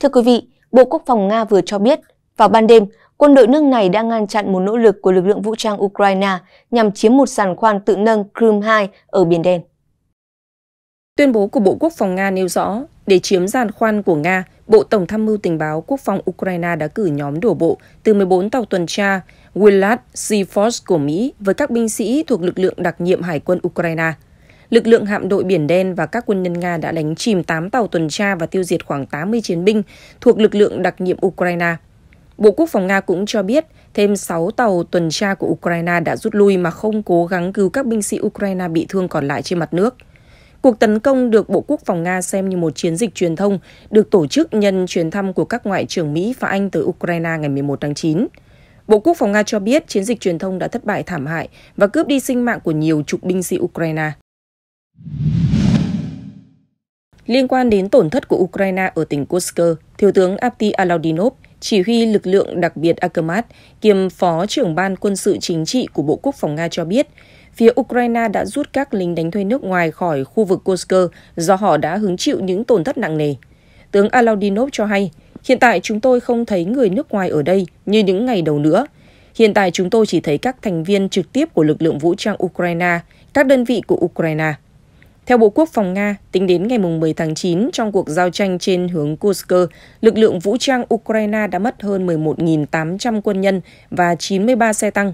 Thưa quý vị, Bộ Quốc phòng Nga vừa cho biết, vào ban đêm, quân đội nước này đã ngăn chặn một nỗ lực của lực lượng vũ trang Ukraine nhằm chiếm một sàn khoan tự nâng Crimea ở Biển Đen. Tuyên bố của Bộ Quốc phòng Nga nêu rõ, để chiếm giàn khoan của Nga, Bộ Tổng tham mưu tình báo quốc phòng Ukraine đã cử nhóm đổ bộ từ 14 tàu tuần tra Willard Sea Force của Mỹ với các binh sĩ thuộc lực lượng đặc nhiệm hải quân Ukraine – lực lượng hạm đội Biển Đen và các quân nhân Nga đã đánh chìm 8 tàu tuần tra và tiêu diệt khoảng 80 chiến binh thuộc lực lượng đặc nhiệm Ukraine. Bộ Quốc phòng Nga cũng cho biết thêm 6 tàu tuần tra của Ukraine đã rút lui mà không cố gắng cứu các binh sĩ Ukraine bị thương còn lại trên mặt nước. Cuộc tấn công được Bộ Quốc phòng Nga xem như một chiến dịch truyền thông được tổ chức nhân chuyến thăm của các ngoại trưởng Mỹ và Anh tới Ukraine ngày 11 tháng 9. Bộ Quốc phòng Nga cho biết chiến dịch truyền thông đã thất bại thảm hại và cướp đi sinh mạng của nhiều chục binh sĩ Ukraine. Liên quan đến tổn thất của Ukraine ở tỉnh Kursk, Thiếu tướng Apti Alaudinov, chỉ huy lực lượng đặc biệt Akhmat, kiêm phó trưởng ban quân sự chính trị của Bộ Quốc phòng Nga cho biết, phía Ukraine đã rút các lính đánh thuê nước ngoài khỏi khu vực Kursk do họ đã hứng chịu những tổn thất nặng nề. Tướng Alaudinov cho hay, hiện tại chúng tôi không thấy người nước ngoài ở đây như những ngày đầu nữa. Hiện tại chúng tôi chỉ thấy các thành viên trực tiếp của lực lượng vũ trang Ukraine, các đơn vị của Ukraine. Theo Bộ Quốc phòng Nga, tính đến ngày 10 tháng 9, trong cuộc giao tranh trên hướng Kursk, lực lượng vũ trang Ukraine đã mất hơn 11.800 quân nhân và 93 xe tăng.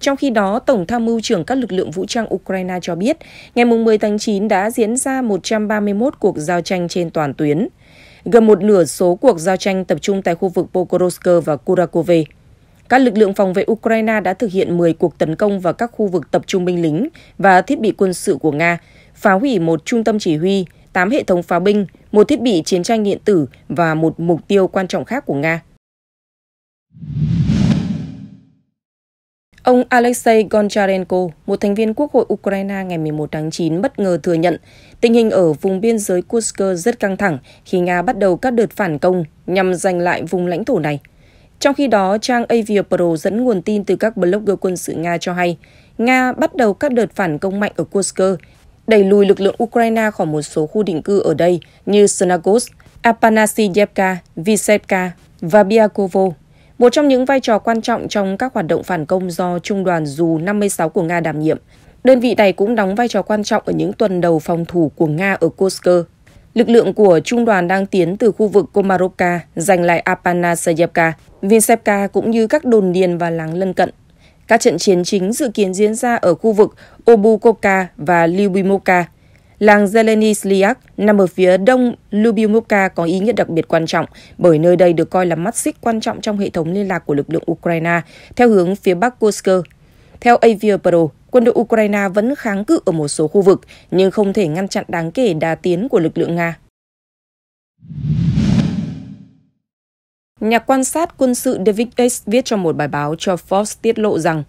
Trong khi đó, Tổng tham mưu trưởng các lực lượng vũ trang Ukraine cho biết, ngày 10 tháng 9 đã diễn ra 131 cuộc giao tranh trên toàn tuyến. Gần một nửa số cuộc giao tranh tập trung tại khu vực Pokrovsk và Kurakove. Các lực lượng phòng vệ Ukraine đã thực hiện 10 cuộc tấn công vào các khu vực tập trung binh lính và thiết bị quân sự của Nga, phá hủy một trung tâm chỉ huy, 8 hệ thống pháo binh, một thiết bị chiến tranh điện tử và một mục tiêu quan trọng khác của Nga. Ông Alexei Goncharenko, một thành viên Quốc hội Ukraine ngày 11 tháng 9 bất ngờ thừa nhận tình hình ở vùng biên giới Kursk rất căng thẳng khi Nga bắt đầu các đợt phản công nhằm giành lại vùng lãnh thổ này. Trong khi đó, trang Aviapro dẫn nguồn tin từ các blogger quân sự Nga cho hay, Nga bắt đầu các đợt phản công mạnh ở Kursk đẩy lùi lực lượng Ukraine khỏi một số khu định cư ở đây như Snagos, Apanasiyevka, Visevka và Biakovo. Một trong những vai trò quan trọng trong các hoạt động phản công do Trung đoàn Dù 56 của Nga đảm nhiệm, đơn vị này cũng đóng vai trò quan trọng ở những tuần đầu phòng thủ của Nga ở Kursk. Lực lượng của trung đoàn đang tiến từ khu vực Komarovka giành lại Apanasiyevka, Vinsevka cũng như các đồn điền và làng lân cận. Các trận chiến chính dự kiến diễn ra ở khu vực Obukovka và Lyubimovka. Làng Zeleny Sliak nằm ở phía đông Lyubimovka có ý nghĩa đặc biệt quan trọng bởi nơi đây được coi là mắt xích quan trọng trong hệ thống liên lạc của lực lượng Ukraine theo hướng phía bắc Kursk. Theo Aviapro, quân đội Ukraine vẫn kháng cự ở một số khu vực nhưng không thể ngăn chặn đáng kể đà tiến của lực lượng Nga. Nhà quan sát quân sự David Ace viết trong một bài báo cho Forbes tiết lộ rằng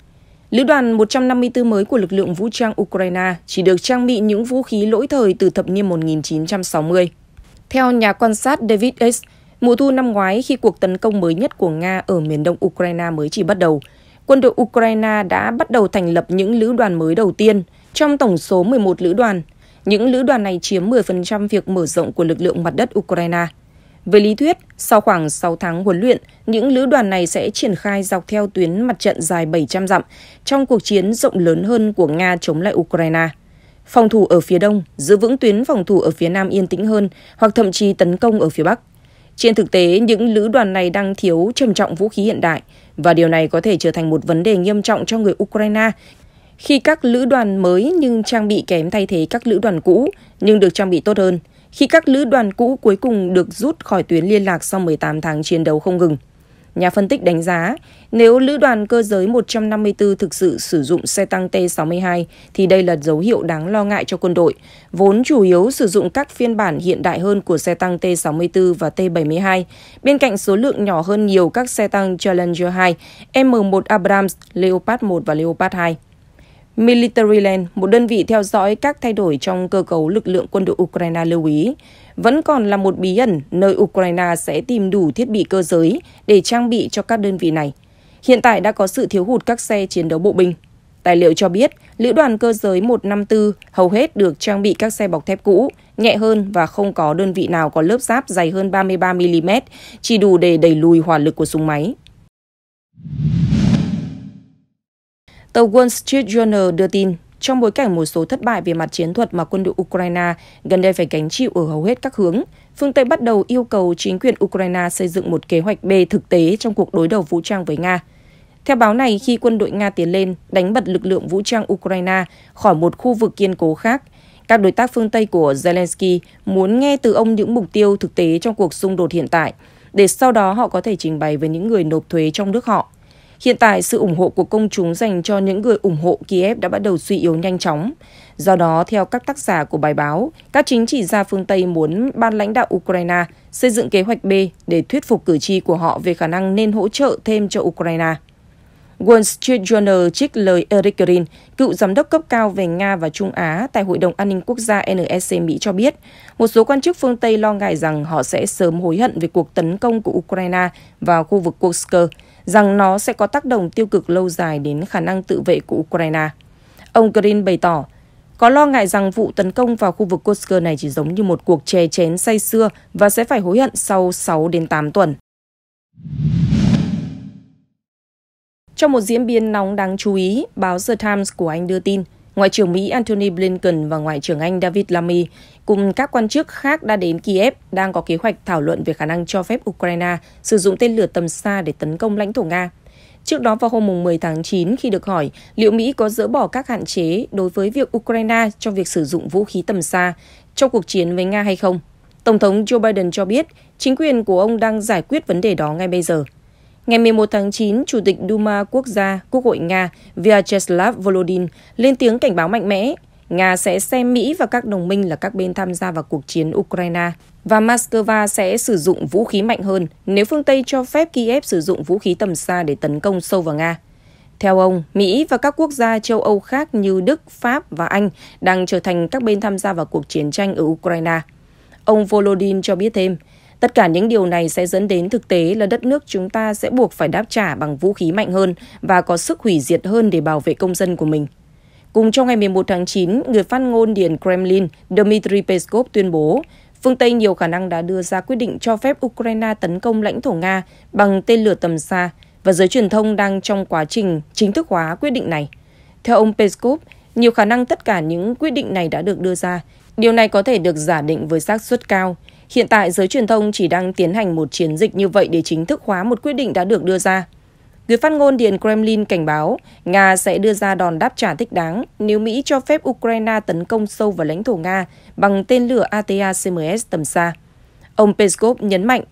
Lữ đoàn 154 mới của lực lượng vũ trang Ukraine chỉ được trang bị những vũ khí lỗi thời từ thập niên 1960. Theo nhà quan sát David Ace, mùa thu năm ngoái khi cuộc tấn công mới nhất của Nga ở miền đông Ukraine mới chỉ bắt đầu, quân đội Ukraine đã bắt đầu thành lập những lữ đoàn mới đầu tiên trong tổng số 11 lữ đoàn. Những lữ đoàn này chiếm 10% việc mở rộng của lực lượng mặt đất Ukraine. Về lý thuyết, sau khoảng 6 tháng huấn luyện, những lữ đoàn này sẽ triển khai dọc theo tuyến mặt trận dài 700 dặm trong cuộc chiến rộng lớn hơn của Nga chống lại Ukraine. Phòng thủ ở phía đông, giữ vững tuyến phòng thủ ở phía nam yên tĩnh hơn hoặc thậm chí tấn công ở phía bắc. Trên thực tế, những lữ đoàn này đang thiếu trầm trọng vũ khí hiện đại và điều này có thể trở thành một vấn đề nghiêm trọng cho người Ukraine khi các lữ đoàn mới nhưng trang bị kém thay thế các lữ đoàn cũ nhưng được trang bị tốt hơn – khi các lữ đoàn cũ cuối cùng được rút khỏi tuyến liên lạc sau 18 tháng chiến đấu không ngừng. Nhà phân tích đánh giá, nếu lữ đoàn cơ giới 154 thực sự sử dụng xe tăng T-62 thì đây là dấu hiệu đáng lo ngại cho quân đội, vốn chủ yếu sử dụng các phiên bản hiện đại hơn của xe tăng T-64 và T-72, bên cạnh số lượng nhỏ hơn nhiều các xe tăng Challenger 2, M1 Abrams, Leopard 1 và Leopard 2. Militaryland, một đơn vị theo dõi các thay đổi trong cơ cấu lực lượng quân đội Ukraine lưu ý, vẫn còn là một bí ẩn nơi Ukraine sẽ tìm đủ thiết bị cơ giới để trang bị cho các đơn vị này. Hiện tại đã có sự thiếu hụt các xe chiến đấu bộ binh. Tài liệu cho biết, lữ đoàn cơ giới 154 hầu hết được trang bị các xe bọc thép cũ, nhẹ hơn và không có đơn vị nào có lớp giáp dày hơn 33mm, chỉ đủ để đẩy lùi hỏa lực của súng máy. Tờ Wall Street Journal đưa tin, trong bối cảnh một số thất bại về mặt chiến thuật mà quân đội Ukraine gần đây phải gánh chịu ở hầu hết các hướng, phương Tây bắt đầu yêu cầu chính quyền Ukraine xây dựng một kế hoạch B thực tế trong cuộc đối đầu vũ trang với Nga. Theo báo này, khi quân đội Nga tiến lên, đánh bật lực lượng vũ trang Ukraine khỏi một khu vực kiên cố khác, các đối tác phương Tây của Zelensky muốn nghe từ ông những mục tiêu thực tế trong cuộc xung đột hiện tại, để sau đó họ có thể trình bày với những người nộp thuế trong nước họ. Hiện tại, sự ủng hộ của công chúng dành cho những người ủng hộ Kiev đã bắt đầu suy yếu nhanh chóng. Do đó, theo các tác giả của bài báo, các chính trị gia phương Tây muốn ban lãnh đạo Ukraine xây dựng kế hoạch B để thuyết phục cử tri của họ về khả năng nên hỗ trợ thêm cho Ukraine. Wall Street Journal trích lời Eric Green, cựu giám đốc cấp cao về Nga và Trung Á tại Hội đồng An ninh Quốc gia NSC Mỹ cho biết, một số quan chức phương Tây lo ngại rằng họ sẽ sớm hối hận về cuộc tấn công của Ukraine vào khu vực Kursk rằng nó sẽ có tác động tiêu cực lâu dài đến khả năng tự vệ của Ukraine. Ông Green bày tỏ, có lo ngại rằng vụ tấn công vào khu vực Kursk này chỉ giống như một cuộc chè chén say xưa và sẽ phải hối hận sau 6 đến 8 tuần. Trong một diễn biến nóng đáng chú ý, báo The Times của Anh đưa tin, Ngoại trưởng Mỹ Antony Blinken và Ngoại trưởng Anh David Lammy cùng các quan chức khác đã đến Kiev đang có kế hoạch thảo luận về khả năng cho phép Ukraine sử dụng tên lửa tầm xa để tấn công lãnh thổ Nga. Trước đó vào hôm 10 tháng 9, khi được hỏi liệu Mỹ có dỡ bỏ các hạn chế đối với việc Ukraine trong việc sử dụng vũ khí tầm xa trong cuộc chiến với Nga hay không, Tổng thống Joe Biden cho biết chính quyền của ông đang giải quyết vấn đề đó ngay bây giờ. Ngày 11 tháng 9, Chủ tịch Duma Quốc gia Quốc hội Nga Vyacheslav Volodin lên tiếng cảnh báo mạnh mẽ Nga sẽ xem Mỹ và các đồng minh là các bên tham gia vào cuộc chiến Ukraine và Moscow sẽ sử dụng vũ khí mạnh hơn nếu phương Tây cho phép Kiev sử dụng vũ khí tầm xa để tấn công sâu vào Nga. Theo ông, Mỹ và các quốc gia châu Âu khác như Đức, Pháp và Anh đang trở thành các bên tham gia vào cuộc chiến tranh ở Ukraine. Ông Volodin cho biết thêm, Tất cả những điều này sẽ dẫn đến thực tế là đất nước chúng ta sẽ buộc phải đáp trả bằng vũ khí mạnh hơn và có sức hủy diệt hơn để bảo vệ công dân của mình. Cùng trong ngày 11 tháng 9, người phát ngôn Điện Kremlin Dmitry Peskov tuyên bố phương Tây nhiều khả năng đã đưa ra quyết định cho phép Ukraine tấn công lãnh thổ Nga bằng tên lửa tầm xa và giới truyền thông đang trong quá trình chính thức hóa quyết định này. Theo ông Peskov, nhiều khả năng tất cả những quyết định này đã được đưa ra. Điều này có thể được giả định với xác suất cao – Hiện tại giới truyền thông chỉ đang tiến hành một chiến dịch như vậy để chính thức hóa một quyết định đã được đưa ra. Người phát ngôn Điện Kremlin cảnh báo Nga sẽ đưa ra đòn đáp trả thích đáng nếu Mỹ cho phép Ukraine tấn công sâu vào lãnh thổ Nga bằng tên lửa atacms tầm xa. Ông Peskov nhấn mạnh,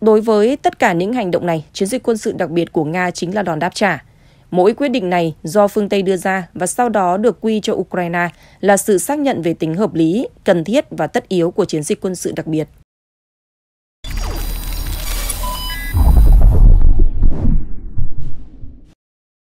đối với tất cả những hành động này, chiến dịch quân sự đặc biệt của Nga chính là đòn đáp trả. Mỗi quyết định này do phương Tây đưa ra và sau đó được quy cho Ukraine là sự xác nhận về tính hợp lý, cần thiết và tất yếu của chiến dịch quân sự đặc biệt.